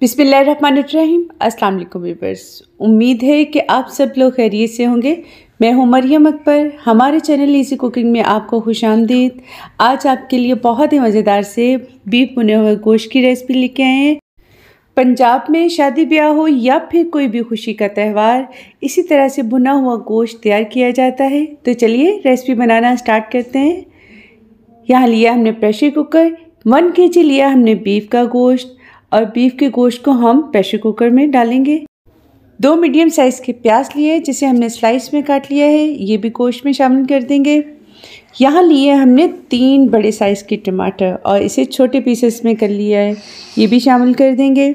बिसमीम अस्सलाम वालेकुम व्यूवर्स उम्मीद है कि आप सब लोग खैरियत से होंगे मैं हूं मरियम अकबर हमारे चैनल इसी कुकिंग में आपको खुश आमदीद आज आपके लिए बहुत ही मज़ेदार से बीफ बुने हुए गोश्त की रेसिपी लेके आए हैं पंजाब में शादी ब्याह हो या फिर कोई भी खुशी का त्यौहार इसी तरह से बुना हुआ गोश्त तैयार किया जाता है तो चलिए रेसिपी बनाना स्टार्ट करते हैं यहाँ लिया हमने प्रेशर कुकर वन के जी लिया हमने बीफ का गोश्त और बीफ के गोश्त को हम प्रेशर कुकर में डालेंगे दो मीडियम साइज़ के प्याज लिए जिसे हमने स्लाइस में काट लिया है ये भी गोश्त में शामिल कर देंगे यहाँ लिए हमने तीन बड़े साइज़ के टमाटर और इसे छोटे पीसेस में कर लिया है ये भी शामिल कर देंगे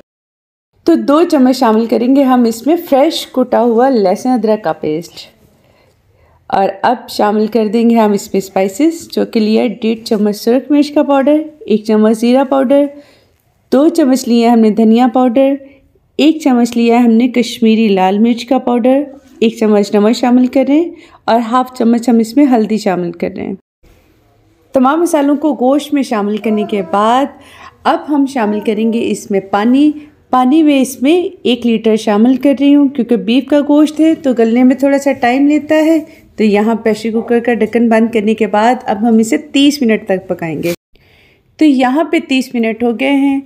तो दो चम्मच शामिल करेंगे हम इसमें फ्रेश कुटा हुआ लहसुन अदरक का पेस्ट और अब शामिल कर देंगे हम इसमें स्पाइसेस जो कि लिया डेढ़ चम्मच सुरख मिर्च का पाउडर एक चम्मच ज़ीरा पाउडर दो चम्मच लिया हमने धनिया पाउडर एक चम्मच लिया हमने कश्मीरी लाल मिर्च का पाउडर एक चम्मच नमक शामिल करें और हाफ चम्मच हम इसमें हल्दी शामिल कर रहे हैं तमाम मसालों को गोश्त में शामिल करने के बाद अब हम शामिल करेंगे इसमें पानी पानी में इसमें एक लीटर शामिल कर रही हूँ क्योंकि बीफ का गोश्त है तो गलने में थोड़ा सा टाइम लेता है तो यहाँ प्रेशर कुकर का ढक्कन बंद करने के बाद अब हम इसे 30 मिनट तक पकाएंगे तो यहाँ पे तीस मिनट हो गए हैं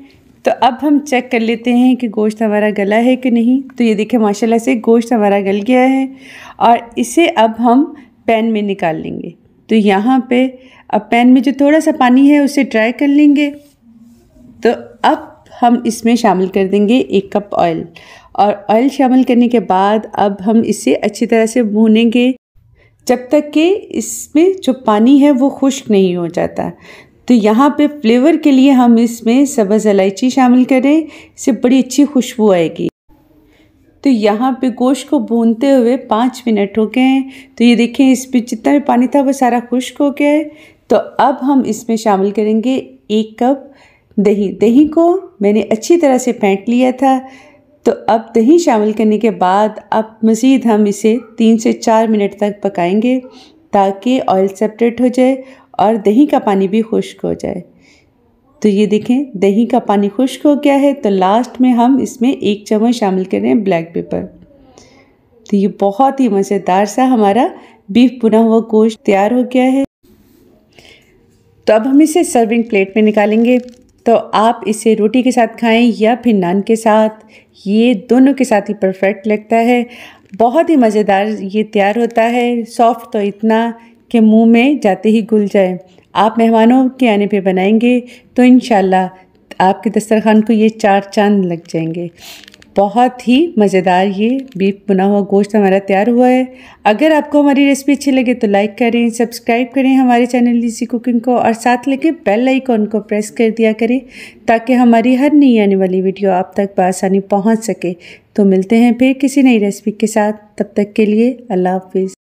तो अब हम चेक कर लेते हैं कि गोश्त हमारा गला है कि नहीं तो ये देखें माशाल्लाह से गोश्त हमारा गल गया है और इसे अब हम पैन में निकाल लेंगे तो यहाँ पे अब पैन में जो थोड़ा सा पानी है उसे ड्राई कर लेंगे तो अब हम इसमें शामिल कर देंगे एक कप ऑयल और ऑयल शामिल करने के बाद अब हम इसे अच्छी तरह से भूनेंगे जब तक कि इसमें जो पानी है वो खुश्क नहीं हो जाता तो यहाँ पे फ्लेवर के लिए हम इसमें सब्ज़ इलायची शामिल करें इससे बड़ी अच्छी खुशबू आएगी तो यहाँ पे गोश्त को भूनते हुए पाँच मिनट हो गए हैं तो ये देखें इस पर जितना भी पानी था वो सारा खुश्क हो गया है तो अब हम इसमें शामिल करेंगे एक कप दही दही को मैंने अच्छी तरह से फेंट लिया था तो अब दही शामिल करने के बाद अब मज़ीद हम इसे तीन से चार मिनट तक पकाएंगे ताकि ऑयल सेपरेट हो जाए और दही का पानी भी खुश्क हो जाए तो ये देखें दही का पानी खुश्क हो गया है तो लास्ट में हम इसमें एक चम्मच शामिल कर रहे हैं ब्लैक पेपर तो ये बहुत ही मज़ेदार सा हमारा बीफ बुना हुआ गोश्त तैयार हो गया है तो अब हम इसे सर्विंग प्लेट में निकालेंगे तो आप इसे रोटी के साथ खाएं या फिर नान के साथ ये दोनों के साथ ही परफेक्ट लगता है बहुत ही मज़ेदार ये तैयार होता है सॉफ्ट तो इतना के मुंह में जाते ही घुल जाए आप मेहमानों के आने पे बनाएंगे तो इन आपके दस्तरखान को ये चार चांद लग जाएंगे बहुत ही मज़ेदार ये बीफ बुना हुआ गोश्त हमारा तैयार हुआ है अगर आपको हमारी रेसिपी अच्छी लगे तो लाइक करें सब्सक्राइब करें हमारे चैनल इसी कुकिंग को और साथ लेके बेल आइकॉन को प्रेस कर दिया करें ताकि हमारी हर नई आने वाली वीडियो आप तक बसानी पहुंच सके तो मिलते हैं फिर किसी नई रेसिपी के साथ तब तक के लिए अल्लाह हाफिज़